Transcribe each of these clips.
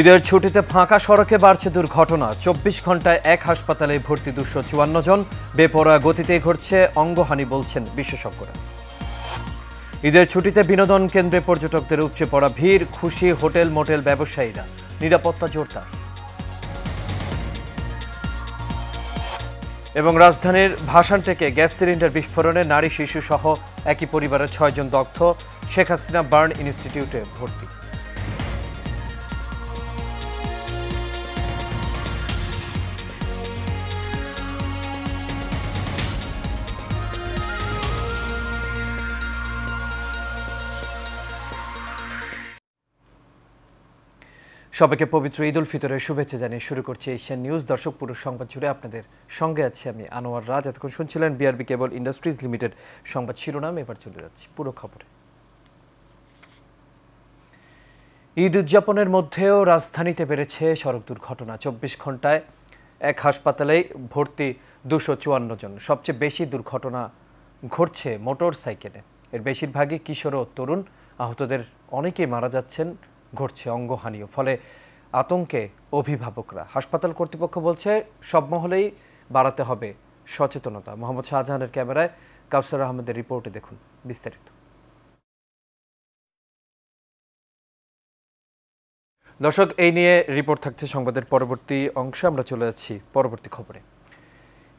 ঈদের ছুটিতে ফাঁকা সড়কে বাড়ছে দুর্ঘটনা চব্বিশ ঘন্টায় এক হাসপাতালে ভর্তি দুশো চুয়ান্ন জন বেপরোয়া গতিতে ঘটছে অঙ্গহানি বলছেন বিশেষজ্ঞরা ঈদের ছুটিতে বিনোদন কেন্দ্রে পর্যটকদের উপচে পড়া ভিড় খুশি হোটেল মোটেল ব্যবসায়ীরা নিরাপত্তা জোরদার এবং রাজধানীর ভাসান থেকে গ্যাস সিলিন্ডার বিস্ফোরণে নারী শিশু সহ একই পরিবারের ছয়জন দগ্ধ শেখ হাসিনা বার্ন ইনস্টিটিউটে ভর্তি সবাইকে পবিত্র ঈদ উল ফিতরের শুভেচ্ছা জানিয়ে শুরু করছি এশিয়ান নিউজ দর্শক পুরো সংবাদ জুড়ে আপনাদের সঙ্গে আছি আমি আনোয়ার রাজ এতক্ষণ শুনছিলেন বিআরবি কেবল ইন্ডাস্ট্রিজ লিমিটেড সংবাদ শিরোনাম এবার চলে যাচ্ছি পুরো খবরে ঈদ উদযাপনের মধ্যেও রাজধানীতে বেড়েছে সড়ক দুর্ঘটনা চব্বিশ ঘন্টায় এক হাসপাতালেই ভর্তি দুশো চুয়ান্ন জন সবচেয়ে বেশি দুর্ঘটনা ঘটছে মোটর সাইকেলে এর বেশিরভাগই কিশোর ও তরুণ আহতদের অনেকেই মারা যাচ্ছেন ঘটছে অঙ্গহানিও ফলে আতঙ্কে অভিভাবকরা হাসপাতাল কর্তৃপক্ষ বলছে সব মহলেই বাড়াতে হবে সচেতনতা মোহাম্মদ শাহজাহানের ক্যামেরায় কাউসার আহমেদের রিপোর্টে দেখুন বিস্তারিত দর্শক এই নিয়ে রিপোর্ট থাকছে সংবাদের পরবর্তী অংশে আমরা চলে যাচ্ছি পরবর্তী খবরে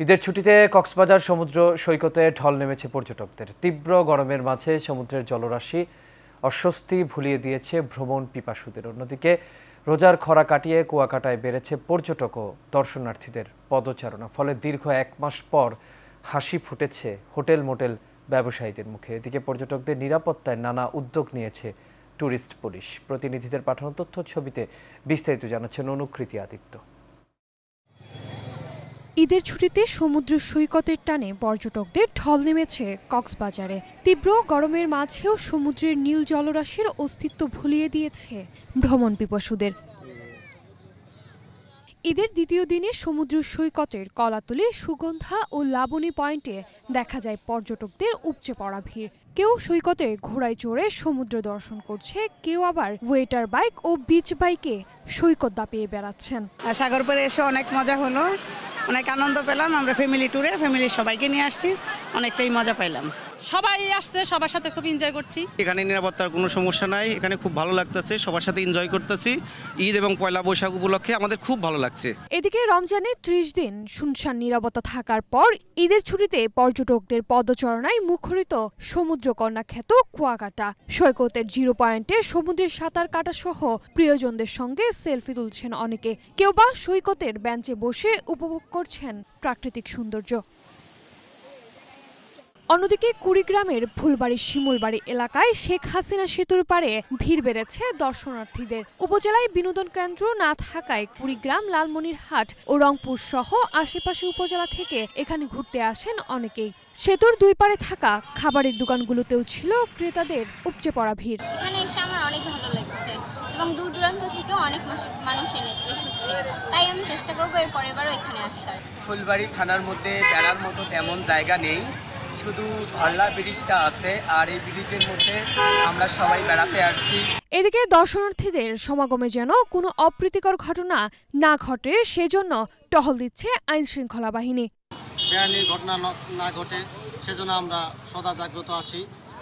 ঈদের ছুটিতে কক্সবাজার সমুদ্র সৈকতে ঢল নেমেছে পর্যটকদের তীব্র গরমের মাঝে সমুদ্রের জলরাশি অস্বস্তি ভুলিয়ে দিয়েছে ভ্রমণ পিপাসুদের অন্যদিকে রোজার খরা কাটিয়ে কুয়াকাটায় বেড়েছে পর্যটক ও দর্শনার্থীদের পদচারণা ফলে দীর্ঘ এক মাস পর হাসি ফুটেছে হোটেল মোটেল ব্যবসায়ীদের মুখে এদিকে পর্যটকদের নিরাপত্তায় নানা উদ্যোগ নিয়েছে টুরিস্ট পুলিশ প্রতিনিধিদের পাঠানো তথ্য ছবিতে বিস্তারিত জানাচ্ছেন অনুকৃতি আদিত্য ঈদের ছুটিতে সমুদ্র সৈকতের টানে পর্যটকদের ঢল নেমেছে কক্সবাজারে তীব্র গরমের মাঝেও সমুদ্রের নীল জলরাশির অস্তিত্ব ভুলিয়ে দিয়েছে ভ্রমণ পিপাসুদের ঈদের দ্বিতীয় দিনে সমুদ্র সৈকতের কলাতলে সুগন্ধা ও লাবণী পয়েন্টে দেখা যায় পর্যটকদের উপচে পড়া ভিড় কেউ সৈকতে ঘোড়ায় চড়ে সমুদ্র দর্শন করছে কেউ আবার ওয়েটার বাইক ও বিচ বাইকে সৈকত দাপিয়ে বেড়াচ্ছেন সাগর পরে এসে অনেক মজা হলো অনেক আনন্দ পেলাম আমরা ফ্যামিলি ট্যুরে ফ্যামিলির সবাইকে নিয়ে আসছি অনেকটাই মজা পাইলাম সবাই আসছে সবার সাথে খুব এনজয় করছি এখানে নিরাপত্তার কোনো সমস্যা নাই এখানে খুব ভালো লাগতেছে সবার সাথে এনজয় করতেছি ঈদ এবং পয়লা বৈশাখ উপলক্ষে আমাদের খুব ভালো লাগছে এদিকে রমজানে ত্রিশ দিন শুনশান নিরাপত্তা থাকার পর ঈদের ছুটিতে পর্যটকদের পদচরণায় মুখরিত সমুদ্রকন্যা খ্যাত কুয়াকাটা সৈকতের জিরো পয়েন্টে সমুদ্রের সাঁতার কাটা সহ প্রিয়জনদের সঙ্গে সেলফি তুলছেন অনেকে কেউ বা সৈকতের বেঞ্চে বসে উপভোগ করছেন প্রাকৃতিক সৌন্দর্য অন্যদিকে কুড়িগ্রামের ফুলবাড়ি শিমুলবাড়ি এলাকায় শেখ হাসিনা সেতুর পারে ভিড় বেড়েছে দর্শনার্থীদের উপজেলায় বিনোদন কেন্দ্র না থাকায় কুড়িগ্রাম লালমনিরহাট ও রংপুর সহ আশেপাশে উপজেলা থেকে এখানে ঘুরতে আসেন অনেকেই সেতুর দুই পারে থাকা খাবারের দোকানগুলোতেও ছিল ক্রেতাদের উপচে পড়া ভিড় এখানে এসে আমার অনেক ভালো লাগছে এবং দূর দূরান্ত থেকে অনেক মানুষ এনে এসেছে তাই আমি চেষ্টা করবো এরপরে এবারও এখানে আসার ফুলবাড়ি থানার মধ্যে বেড়ার মতো তেমন জায়গা নেই শুধু ভাল্লা ব্রিজটা আছে আর এই ব্রিজের মধ্যে আমরা সবাই বেড়াতে আসছি এদিকে দর্শনার্থীদের সমাগমে যেন কোনো অপ্রীতিকর ঘটনা না ঘটে সেজন্য টহল দিচ্ছে আইন শৃঙ্খলা বাহিনী বেআইনি ঘটনা না ঘটে সেজন্য আমরা সদা জাগ্রত আছি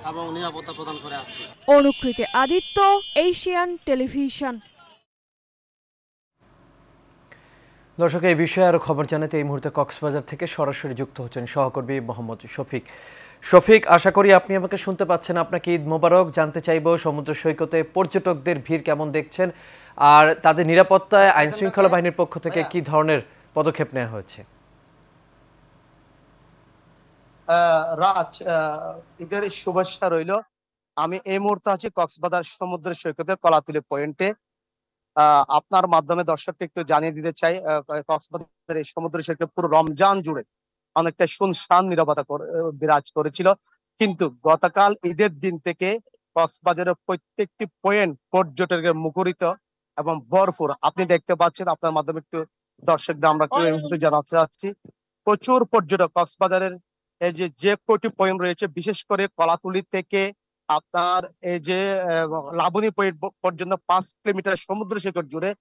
এবং নিরাপত্তা প্রদান করে আসছি অনুকৃতি আদিত্য এশিয়ান টেলিভিশন দর্শক এই বিষয়ে আরও খবর জানাতে এই মুহূর্তে কক্সবাজার থেকে সরাসরি যুক্ত হচ্ছেন সহকর্মী মোহাম্মদ শফিক শফিক আশা করি আপনি আমাকে শুনতে পাচ্ছেন আপনাকে ঈদ মোবারক জানতে চাইব সমুদ্র সৈকতে পর্যটকদের ভিড় কেমন দেখছেন আর তাদের নিরাপত্তায় আইন শৃঙ্খলা বাহিনীর পক্ষ থেকে কি ধরনের পদক্ষেপ নেওয়া হয়েছে রাজ ঈদের শুভেচ্ছা রইল আমি এই মুহূর্তে আছি কক্সবাজার সমুদ্র সৈকতের কলাতুলি পয়েন্টে আপনার মাধ্যমে দর্শককে একটু জানিয়ে দিতে চাই কক্সবাজারের এই সমুদ্র সৈকত পুরো রমজান জুড়ে অনেকটা শুনশান নিরাপত্তা বিরাজ করেছিল কিন্তু গতকাল ঈদের দিন থেকে কক্সবাজারের প্রত্যেকটি পয়েন্ট পর্যটকের মুখরিত এবং ভরপুর আপনি দেখতে পাচ্ছেন আপনার মাধ্যমে একটু দর্শকদের আমরা জানাতে চাচ্ছি প্রচুর পর্যটক কক্সবাজারের এই যে যে কটি পয়েন্ট রয়েছে বিশেষ করে কলাতুলি থেকে আপনার এই যে লাবণী পর্যন্ত পাঁচ কিলোমিটার সমুদ্র সৈকত জুড়ে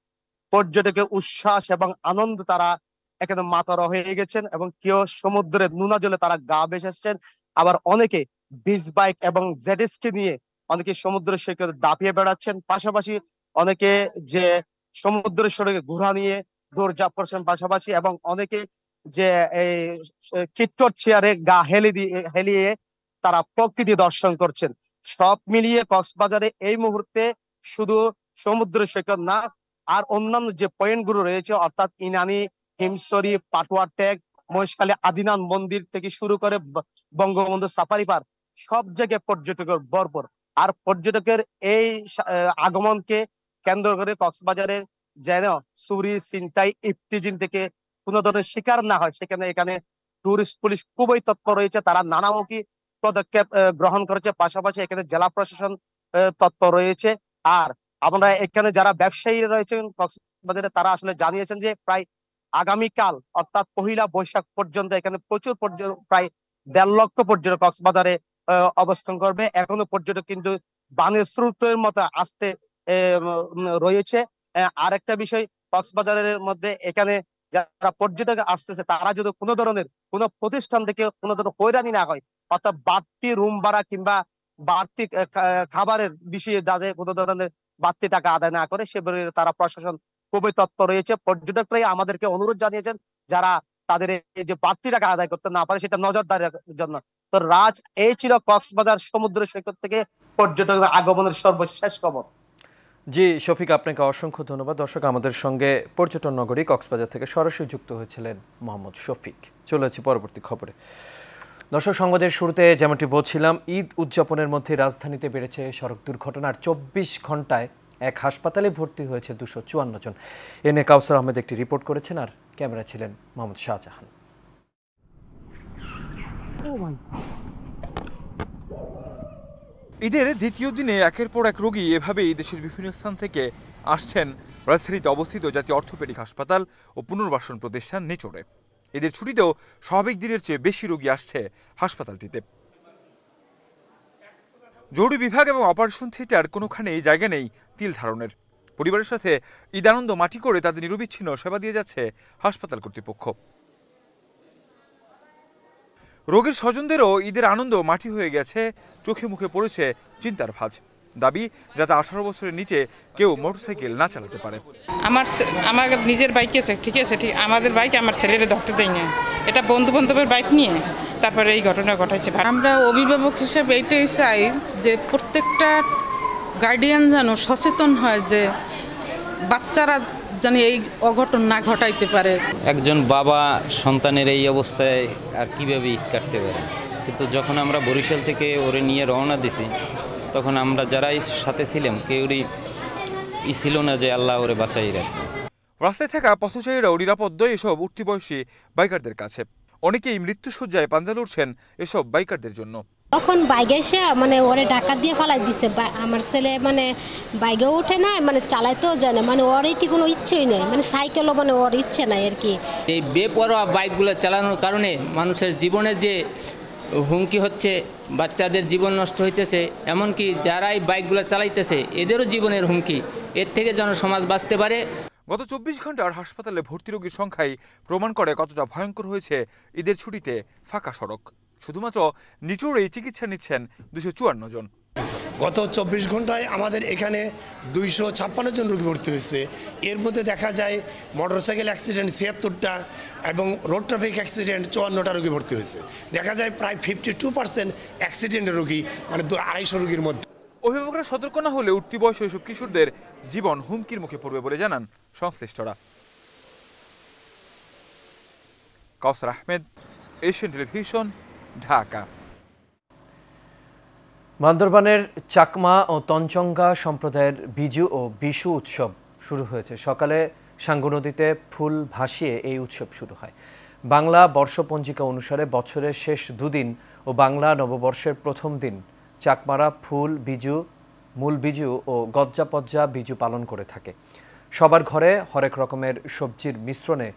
পর্যটকের উচ্ছ্বাস এবং আনন্দ তারা এখানে মাতারা হয়ে গেছেন এবং কেউ সমুদ্রের নুনা জলে তারা গা বেসেছেন আবার অনেকে বিচ বাইক এবং জেডেসকে নিয়ে অনেকে সমুদ্র সৈকত দাপিয়ে বেড়াচ্ছেন পাশাপাশি অনেকে যে সমুদ্র সড়কে ঘোরা নিয়ে জাপ করছেন পাশাপাশি এবং অনেকে যে এই কিটকট চেয়ারে গা হেলি দিয়ে হেলিয়ে তারা প্রকৃতি দর্শন করছেন সব মিলিয়ে কক্সবাজারে এই মুহূর্তে শুধু সমুদ্র সৈকত না আর অন্যান্য যে পয়েন্ট গুলো রয়েছে অর্থাৎ ইনানি হিমসরি পাটুয়ার ট্যাগ মহেশখালী আদিনান মন্দির থেকে শুরু করে বঙ্গবন্ধু সাফারি পার্ক সব জায়গায় পর্যটকের বরপর আর পর্যটকের এই আগমনকে কেন্দ্র করে কক্সবাজারের যেন সুরি চিন্তাই ইফটিজিন থেকে কোনো ধরনের শিকার না হয় সেখানে এখানে টুরিস্ট পুলিশ খুবই তৎপর রয়েছে তারা নানামুখী পদক্ষেপ গ্রহণ করেছে পাশাপাশি এখানে জেলা প্রশাসন তৎপর রয়েছে আর আমরা এখানে যারা ব্যবসায়ী রয়েছেন কক্সবাজারে তারা আসলে জানিয়েছেন যে প্রায় আগামীকাল অর্থাৎ পহিলা বৈশাখ পর্যন্ত এখানে প্রচুর প্রায় দেড় লক্ষ পর্যটক কক্সবাজারে অবস্থান করবে এখনো পর্যটক কিন্তু বানের স্রোতের মতো আসতে রয়েছে আর একটা বিষয় কক্সবাজারের মধ্যে এখানে যারা পর্যটক আসতেছে তারা যদি কোনো ধরনের কোনো প্রতিষ্ঠান থেকে কোনো ধরনের হয়রানি না হয় অর্থাৎ বাড়তি রুম ভাড়া কিংবা বাড়তি খাবারের বিষয়ে যাতে কোনো ধরনের বাড়তি টাকা আদায় না করে সেভাবে তারা প্রশাসন খুবই তৎপর রয়েছে পর্যটকরাই আমাদেরকে অনুরোধ জানিয়েছেন যারা তাদের এই যে বাড়তি টাকা আদায় করতে না পারে সেটা নজরদারির জন্য তো রাজ এই ছিল কক্সবাজার সমুদ্র সৈকত থেকে পর্যটকদের আগমনের সর্বশেষ খবর জি শফিক আপনাকে অসংখ্য ধন্যবাদ দর্শক আমাদের সঙ্গে পর্যটন নগরী কক্সবাজার থেকে সরাসরি যুক্ত হয়েছিলেন মোহাম্মদ শফিক চলেছি পরবর্তী খবরে দর্শক সংবাদের শুরুতে যেমনটি বলছিলাম ঈদ উদযাপনের মধ্যে রাজধানীতে বেড়েছে সড়ক দুর্ঘটনার চব্বিশ ঘন্টায় এক হাসপাতালে ভর্তি হয়েছে দুশো চুয়ান্ন জন এ নিয়ে কাউসার আহমেদ একটি রিপোর্ট করেছেন আর ক্যামেরা ছিলেন মোহাম্মদ শাহজাহান oh ঈদের দ্বিতীয় দিনে একের পর এক রোগী এভাবেই দেশের বিভিন্ন স্থান থেকে আসছেন রাজধানীতে অবস্থিত জাতীয় অর্থোপেডিক হাসপাতাল ও পুনর্বাসন প্রতিষ্ঠান নিচড়ে এদের ছুটিতেও স্বাভাবিক দিনের চেয়ে বেশি রোগী আসছে হাসপাতালটিতে জরুরি বিভাগ এবং অপারেশন থিয়েটার কোনোখানে এই জায়গা নেই তিল ধারণের পরিবারের সাথে ইদানন্দ মাটি করে তাদের নিরবিচ্ছিন্ন সেবা দিয়ে যাচ্ছে হাসপাতাল কর্তৃপক্ষ রোগীর স্বজনদেরও ঈদের আনন্দ মাটি হয়ে গেছে চোখে মুখে পড়েছে চিন্তার ভাঁজ দাবি যাতে আঠারো বছরের নিচে কেউ মোটরসাইকেল না চালাতে পারে আমার আমার নিজের বাইক আছে ঠিক আছে ঠিক আমাদের বাইক আমার ছেলেরা ধরতে দেয় না এটা বন্ধু বান্ধবের বাইক নিয়ে তারপরে এই ঘটনা ঘটাইছে আমরা অভিভাবক হিসেবে এইটাই চাই যে প্রত্যেকটা গার্ডিয়ান যেন সচেতন হয় যে বাচ্চারা যেন এই অঘটন না ঘটাইতে পারে একজন বাবা সন্তানের এই অবস্থায় আর কীভাবে ঈদ কাটতে পারে কিন্তু যখন আমরা বরিশাল থেকে ওরে নিয়ে রওনা দিছি তখন আমরা যারাই সাথে ছিলাম কেউরই ই ছিল না যে আল্লাহ ওরে বাসাই রাস্তায় থাকা পথচারীরাও নিরাপদ এসব উঠতি বয়সী বাইকারদের কাছে অনেকেই মৃত্যুসজ্জায় পাঞ্জা লড়ছেন এসব বাইকারদের জন্য তখন বাইকে এসে মানে ওরে ডাকা দিয়ে ফেলাই দিছে আমার ছেলে মানে বাইকেও ওঠে না মানে চালাইতেও যায় না মানে ওর এটি কোনো ইচ্ছেই নেই মানে সাইকেলও মানে ওর ইচ্ছে নাই আর কি এই বেপরোয়া বাইকগুলো চালানোর কারণে মানুষের জীবনের যে হুমকি হচ্ছে বাচ্চাদের জীবন নষ্ট হইতেছে এমনকি যারাই বাইকগুলো চালাইতেছে এদেরও জীবনের হুমকি এর থেকে যেন সমাজ বাঁচতে পারে গত চব্বিশ ঘন্টার হাসপাতালে ভর্তি রোগীর সংখ্যাই প্রমাণ করে কতটা ভয়ঙ্কর হয়েছে ঈদের ছুটিতে ফাঁকা সড়ক শুধুমাত্র এই চিকিৎসা নিচ্ছেন দুশো জন গত চব্বিশ ঘন্টায় আমাদের এখানে দুইশো ছাপ্পান্ন জন রোগী ভর্তি হয়েছে এর মধ্যে দেখা যায় মোটরসাইকেল অ্যাক্সিডেন্ট ছিয়াত্তরটা এবং রোড ট্রাফিক অ্যাক্সিডেন্ট চুয়ান্নটা রোগী ভর্তি হয়েছে দেখা যায় প্রায় ফিফটি টু পার্সেন্ট অ্যাক্সিডেন্টের রোগী মানে আড়াইশো রোগীর মধ্যে অভিভাবকরা সতর্ক না হলে উঠতি বয়স সব কিশোরদের জীবন হুমকির মুখে পড়বে বলে জানান সংশ্লিষ্টরা কাউসার আহমেদ এশিয়ান টেলিভিশন ঢাকা বান্দরবানের চাকমা ও তঞ্চঙ্গা সম্প্রদায়ের বিজু ও বিশু উৎসব শুরু হয়েছে সকালে সাঙ্গু নদীতে ফুল ভাসিয়ে এই উৎসব শুরু হয় বাংলা বর্ষপঞ্জিকা অনুসারে বছরের শেষ দুদিন ও বাংলা নববর্ষের প্রথম দিন চাকমারা ফুল বিজু মূল বিজু ও গজ্জাপজ্জা বিজু পালন করে থাকে সবার ঘরে হরেক রকমের সবজির মিশ্রণে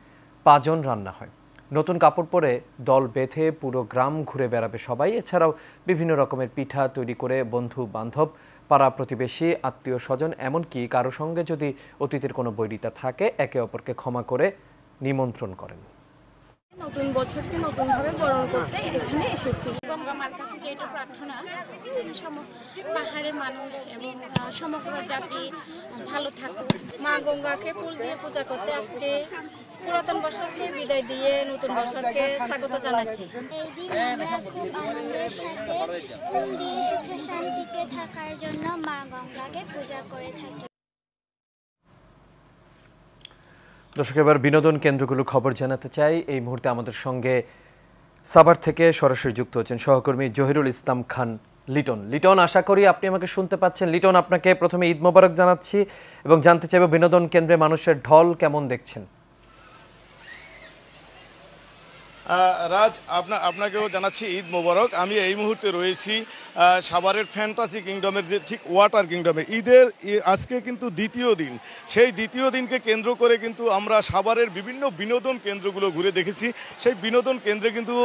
পাজন রান্না হয় নতুন কাপড় পরে দল বেঁধে পুরো গ্রাম ঘুরে বেড়াবে সবাই এছাড়াও বিভিন্ন রকমের পিঠা তৈরি করে বন্ধু বান্ধব পাড়া প্রতিবেশী আত্মীয় স্বজন এমনকি কারো সঙ্গে যদি অতীতের কোনো বৈরিতা থাকে একে অপরকে ক্ষমা করে নিমন্ত্রণ করেন নতুন বছরকে ভাবে বরণ করতে এখানে এসেছি গঙ্গা মার কাছে যে এটা প্রার্থনা পাহাড়ের মানুষ এবং সমগ্র জাতি ভালো থাকুক মা গঙ্গাকে ফুল দিয়ে পূজা করতে আসছে পুরাতন বছরকে বিদায় দিয়ে নতুন বছরকে স্বাগত জানাচ্ছি খুব ফুল দিয়ে শান্তিতে থাকার জন্য মা গঙ্গাকে পূজা করে থাকি দর্শক এবার বিনোদন কেন্দ্রগুলো খবর জানাতে চাই এই মুহূর্তে আমাদের সঙ্গে সাভার থেকে সরাসরি যুক্ত হচ্ছেন সহকর্মী জহিরুল ইসলাম খান লিটন লিটন আশা করি আপনি আমাকে শুনতে পাচ্ছেন লিটন আপনাকে প্রথমে ঈদ মোবারক জানাচ্ছি এবং জানতে চাইব বিনোদন কেন্দ্রে মানুষের ঢল কেমন দেখছেন রাজ আপনা আপনাকেও জানাচ্ছি ঈদ মোবারক আমি এই মুহূর্তে রয়েছি সাভারের ফ্যান্টাসি কিংডমের যে ঠিক ওয়াটার কিংডমে ঈদের আজকে কিন্তু দ্বিতীয় দিন সেই দ্বিতীয় দিনকে কেন্দ্র করে কিন্তু আমরা সাভারের বিভিন্ন বিনোদন কেন্দ্রগুলো ঘুরে দেখেছি সেই বিনোদন কেন্দ্রে কিন্তু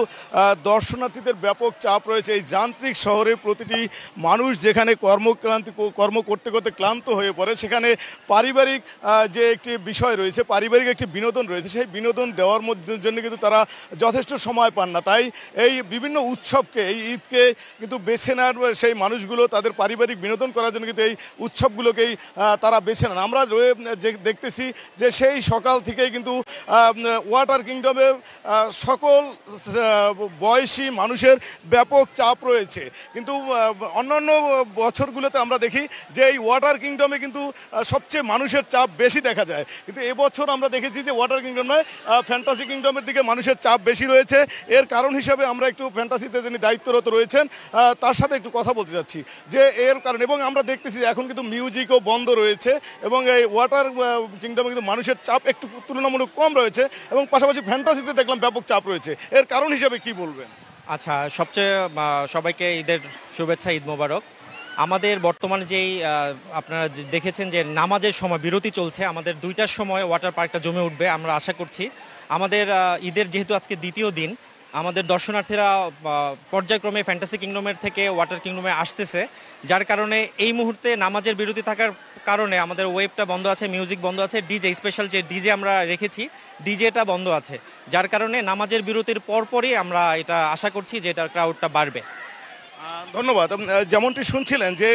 দর্শনার্থীদের ব্যাপক চাপ রয়েছে এই যান্ত্রিক শহরে প্রতিটি মানুষ যেখানে কর্মক্লান্তি কর্ম করতে করতে ক্লান্ত হয়ে পড়ে সেখানে পারিবারিক যে একটি বিষয় রয়েছে পারিবারিক একটি বিনোদন রয়েছে সেই বিনোদন দেওয়ার মধ্যে জন্য কিন্তু তারা যথেষ্ট সময় পান না তাই এই বিভিন্ন উৎসবকে এই ঈদকে কিন্তু বেছে নেওয়ার সেই মানুষগুলো তাদের পারিবারিক বিনোদন করার জন্য কিন্তু এই উৎসবগুলোকেই তারা বেছে নেন আমরা দেখতেছি যে সেই সকাল থেকেই কিন্তু ওয়াটার কিংডমে সকল বয়সী মানুষের ব্যাপক চাপ রয়েছে কিন্তু অন্যান্য বছরগুলোতে আমরা দেখি যে এই ওয়াটার কিংডমে কিন্তু সবচেয়ে মানুষের চাপ বেশি দেখা যায় কিন্তু এবছর আমরা দেখেছি যে ওয়াটার কিংডমে ফ্যান্টাসি কিংডমের দিকে মানুষের চাপ বেশি বেশি রয়েছে এর কারণ হিসাবে আমরা একটু ফ্যান্টাসিতে যিনি দায়িত্বরত রয়েছেন তার সাথে একটু কথা বলতে যাচ্ছি যে এর কারণ এবং আমরা দেখতেছি এখন কিন্তু মিউজিকও বন্ধ রয়েছে এবং এই ওয়াটার কিংডমে কিন্তু মানুষের চাপ একটু তুলনামূলক কম রয়েছে এবং পাশাপাশি ফ্যান্টাসিতে দেখলাম ব্যাপক চাপ রয়েছে এর কারণ হিসাবে কি বলবেন আচ্ছা সবচেয়ে সবাইকে ঈদের শুভেচ্ছা ঈদ মোবারক আমাদের বর্তমানে যেই আপনারা দেখেছেন যে নামাজের সময় বিরতি চলছে আমাদের দুইটার সময় ওয়াটার পার্কটা জমে উঠবে আমরা আশা করছি আমাদের ঈদের যেহেতু আজকে দ্বিতীয় দিন আমাদের দর্শনার্থীরা পর্যায়ক্রমে ফ্যান্টাসি কিংডমের থেকে ওয়াটার কিংডমে আসতেছে যার কারণে এই মুহূর্তে নামাজের বিরতি থাকার কারণে আমাদের ওয়েবটা বন্ধ আছে মিউজিক বন্ধ আছে ডিজে স্পেশাল যে ডিজে আমরা রেখেছি ডিজেটা বন্ধ আছে যার কারণে নামাজের বিরতির পরপরই আমরা এটা আশা করছি যে এটার ক্রাউডটা বাড়বে ধন্যবাদ যেমনটি শুনছিলেন যে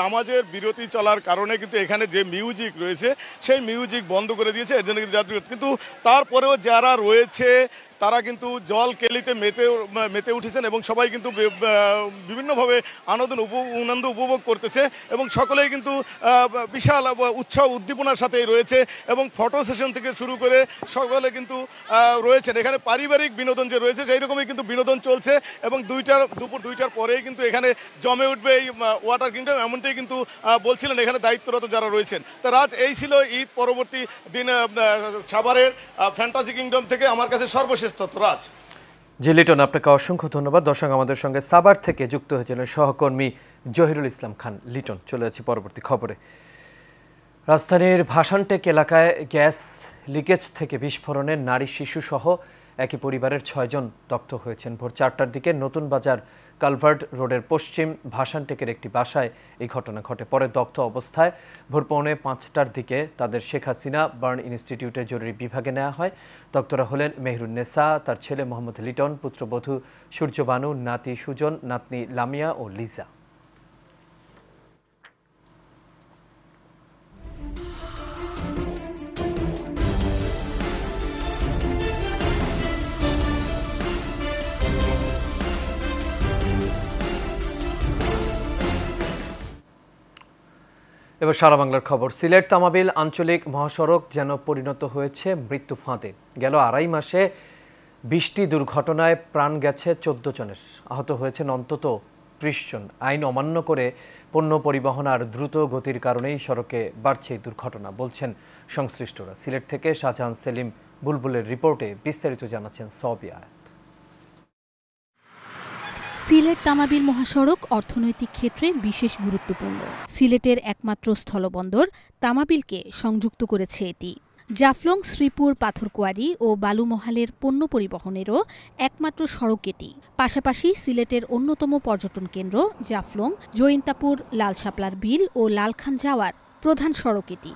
নামাজের বিরতি চলার কারণে কিন্তু এখানে যে মিউজিক রয়েছে সেই মিউজিক বন্ধ করে দিয়েছে এর জন্য কিন্তু যাত্রী কিন্তু তারপরেও যারা রয়েছে তারা কিন্তু জল কেলিতে মেতে মেতে উঠেছেন এবং সবাই কিন্তু বিভিন্নভাবে আনন্দ আনন্দ উপভোগ করতেছে এবং সকলেই কিন্তু বিশাল উৎসাহ উদ্দীপনার সাথেই রয়েছে এবং ফটো সেশন থেকে শুরু করে সকলে কিন্তু রয়েছেন এখানে পারিবারিক বিনোদন যে রয়েছে সেই রকমই কিন্তু বিনোদন চলছে এবং দুইটার দুপুর দুইটার পরেই কিন্তু এখানে জমে উঠবে এই ওয়াটার কিংডম এমনটাই কিন্তু বলছিলেন এখানে দায়িত্বরত যারা রয়েছেন তা রাজ এই ছিল ঈদ পরবর্তী দিন সাভারের ফ্যান্টাসি কিংডম থেকে আমার কাছে সর্বশেষ বিশেষ তথ্য রাজ জি লিটন আপনাকে অসংখ্য ধন্যবাদ দর্শক আমাদের সঙ্গে সাবার থেকে যুক্ত হয়েছিলেন সহকর্মী জহিরুল ইসলাম খান লিটন চলে আছি পরবর্তী খবরে রাজধানীর ভাসানটেক এলাকায় গ্যাস লিকেজ থেকে বিস্ফোরণে নারী শিশু সহ একই পরিবারের ছয়জন দগ্ধ হয়েছেন ভোর চারটার দিকে নতুন বাজার কালভার্ট রোডের পশ্চিম ভাসানটেকের একটি বাসায় এই ঘটনা ঘটে পরে দগ্ধ অবস্থায় ভোর পৌনে পাঁচটার দিকে তাদের শেখ হাসিনা বার্ন ইনস্টিটিউটের জরুরি বিভাগে নেওয়া হয় দগ্ধরা হলেন নেসা তার ছেলে মোহাম্মদ লিটন পুত্রবধূ সূর্যবানু নাতি সুজন নাতনি লামিয়া ও লিজা এবার সারা বাংলার খবর সিলেট তামাবিল আঞ্চলিক মহাসড়ক যেন পরিণত হয়েছে মৃত্যু ফাঁদে গেল আড়াই মাসে বৃষ্টি দুর্ঘটনায় প্রাণ গেছে চোদ্দ জনের আহত হয়েছেন অন্তত ত্রিশ জন আইন অমান্য করে পণ্য পরিবহন আর দ্রুত গতির কারণেই সড়কে বাড়ছে এই দুর্ঘটনা বলছেন সংশ্লিষ্টরা সিলেট থেকে শাহজাহান সেলিম বুলবুলের রিপোর্টে বিস্তারিত জানাচ্ছেন সবিয়ায় সিলেট তামাবিল মহাসড়ক অর্থনৈতিক ক্ষেত্রে বিশেষ গুরুত্বপূর্ণ সিলেটের একমাত্র স্থলবন্দর তামাবিলকে সংযুক্ত করেছে এটি জাফলং শ্রীপুর পাথরকুয়ারি ও বালুমহালের পণ্য পরিবহনেরও একমাত্র সড়ক এটি পাশাপাশি সিলেটের অন্যতম পর্যটন কেন্দ্র জাফলং জৈন্তাপুর লালশাপলার বিল ও লালখান যাওয়ার প্রধান সড়ক এটি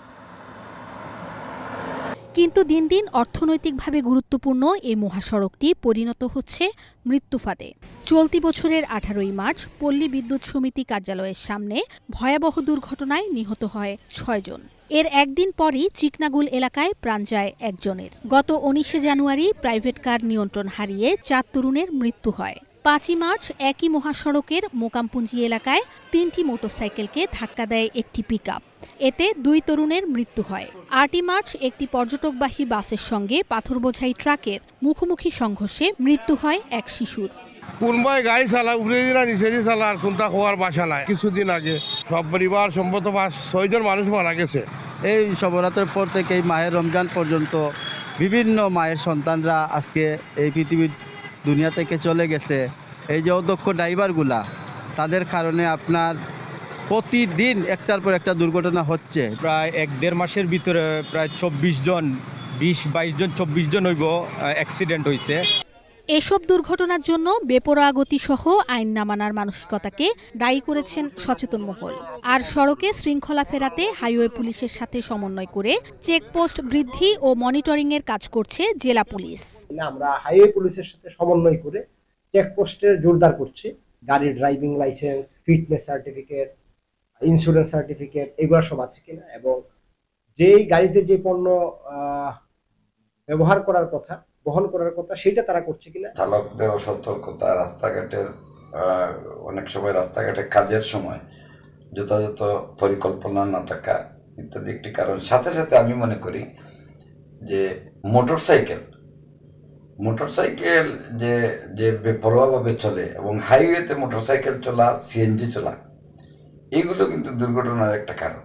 কিন্তু দিন দিন অর্থনৈতিকভাবে গুরুত্বপূর্ণ এই মহাসড়কটি পরিণত হচ্ছে মৃত্যুফাঁদে চলতি বছরের আঠারোই মার্চ পল্লী বিদ্যুৎ সমিতি কার্যালয়ের সামনে ভয়াবহ দুর্ঘটনায় নিহত হয় ছয়জন এর একদিন পরই চিকনাগুল এলাকায় প্রাণ যায় একজনের গত উনিশে জানুয়ারি প্রাইভেট কার নিয়ন্ত্রণ হারিয়ে চার তরুণের মৃত্যু হয় পাঁচই মার্চ একই মহাসড়কের মোকামপুঞ্জি এলাকায় তিনটি মোটরসাইকেলকে ধাক্কা দেয় একটি পিক আপ এতে দুই তরুণের মৃত্যু হয় আটই মার্চ একটি পর্যটকবাহী বাসের সঙ্গে পাথরবোঝাই ট্রাকের মুখোমুখি সংঘর্ষে মৃত্যু হয় এক শিশুর কোনবাই গাড়ি চালা উপরে না নিচে চালা আর কোনটা হওয়ার বাসা নাই কিছুদিন আগে সব পরিবার সম্ভবত পাঁচ ছয়জন মানুষ মারা গেছে এই শবরাত্রের পর থেকে এই মায়ের রমজান পর্যন্ত বিভিন্ন মায়ের সন্তানরা আজকে এই পৃথিবীর দুনিয়া থেকে চলে গেছে এই যে অদক্ষ ড্রাইভারগুলা তাদের কারণে আপনার প্রতিদিন একটার পর একটা দুর্ঘটনা হচ্ছে প্রায় এক দেড় মাসের ভিতরে প্রায় চব্বিশ জন বিশ বাইশ জন চব্বিশ জন হইব অ্যাক্সিডেন্ট হয়েছে এসব দুর্ঘটনার জন্য বেপরোয়া গতিসহ আইন না মানার মানসিকতাকে দায়ী করেছেন সচেতন মহল আর সড়কে শৃঙ্খলা ফেরাতে হাইওয়ে পুলিশের সাথে সমন্বয় করে চেকপোস্ট বৃদ্ধি ও মনিটরিং এর কাজ করছে জেলা পুলিশ আমরা হাইওয়ে পুলিশের সাথে সমন্বয় করে চেকপোস্টের জোরদার করছি গাড়ির driving licence fitness certificate insurance certificate এগুলো সব আছে কিনা এবং যেই গাড়িতে যে পণ্য ব্যবহার করার কথা বহন করার কথা সেটা তারা করছে কিনা চালকদের অসতর্কতা রাস্তাঘাটের অনেক সময় রাস্তাঘাটে কাজের সময় যথাযথ পরিকল্পনা না থাকা ইত্যাদি একটি কারণ সাথে সাথে আমি মনে করি যে মোটর সাইকেল মোটর সাইকেল যে যে বেপরোয়াভাবে চলে এবং হাইওয়েতে মোটর সাইকেল চলা সিএনজি চলা এগুলো কিন্তু দুর্ঘটনার একটা কারণ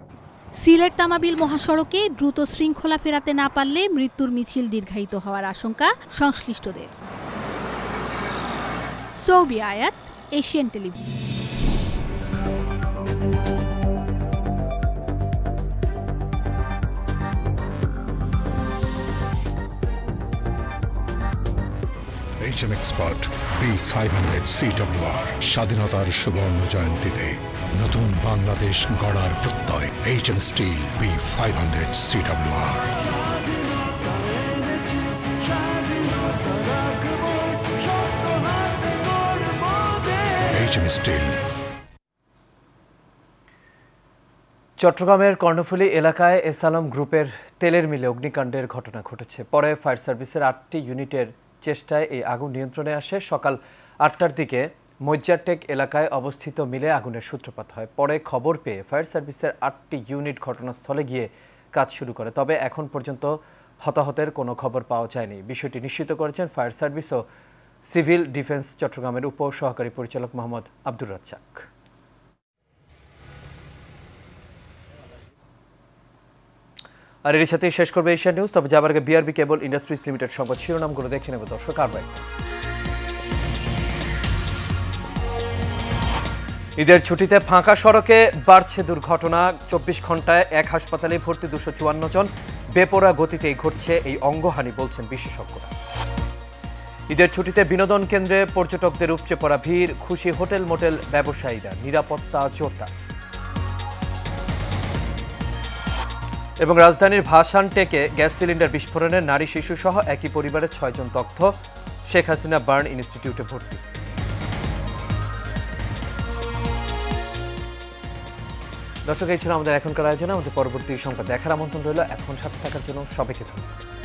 সিলেট তামাবিল মহাসড়কে দ্রুত শৃঙ্খলা ফেরাতে না পারলে মৃত্যুর মিছিল দীর্ঘায়িত হওয়ার আশঙ্কা সংশ্লিষ্টদের Saubi Ayat Asian television aviation expert B five hundred WR স্বাধীনতার সুবর্ণ জয়ন্তীতে নতুন বাংলাদেশ গড়ার প্রত্যয় H M steel B five hundred WR চট্টগ্রামের কর্ণফুলী এলাকায় এসালাম গ্রুপের তেলের মিলে অগ্নিকাণ্ডের ঘটনা ঘটেছে পরে ফায়ার সার্ভিসের আটটি ইউনিটের চেষ্টায় এই আগুন নিয়ন্ত্রণে আসে সকাল আটটার দিকে মজ্জারটেক এলাকায় অবস্থিত মিলে আগুনের সূত্রপাত হয় পরে খবর পেয়ে ফায়ার সার্ভিসের আটটি ইউনিট ঘটনাস্থলে গিয়ে কাজ শুরু করে তবে এখন পর্যন্ত হতাহতের কোনো খবর পাওয়া যায়নি বিষয়টি নিশ্চিত করেছেন ফায়ার সার্ভিস ও সিভিল ডিফেন্স চট্টগ্রামের উপ সহকারী পরিচালক মোহাম্মদ আব্দুর রাজ্জাক আর এর সাথে শেষ করবে এশিয়া নিউজ তবে যাবার আগে বিআরবি কেবল ইন্ডাস্ট্রিজ লিমিটেড সংবাদ শিরোনামগুলো দেখে নেবে দর্শক আর ঈদের ছুটিতে ফাঁকা সড়কে বাড়ছে দুর্ঘটনা চব্বিশ ঘন্টায় এক হাসপাতালে ভর্তি দুশো চুয়ান্ন জন বেপরা গতিতেই ঘটছে এই অঙ্গহানি বলছেন বিশেষজ্ঞরা ঈদের ছুটিতে বিনোদন কেন্দ্রে পর্যটকদের উপচে পড়া ভিড় খুশি হোটেল মোটেল ব্যবসায়ীরা নিরাপত্তা জোরদার এবং রাজধানীর ভাসান টেকে গ্যাস সিলিন্ডার বিস্ফোরণে নারী শিশু সহ একই পরিবারের ছয়জন তথ্য শেখ হাসিনা বার্ন ইনস্টিটিউটে ভর্তি দর্শক এই ছিল আমাদের এখনকার আয়োজন আমাদের পরবর্তী সংখ্যা দেখার আমন্ত্রণ রইল এখন সাথে থাকার জন্য সবাইকে ধন্যবাদ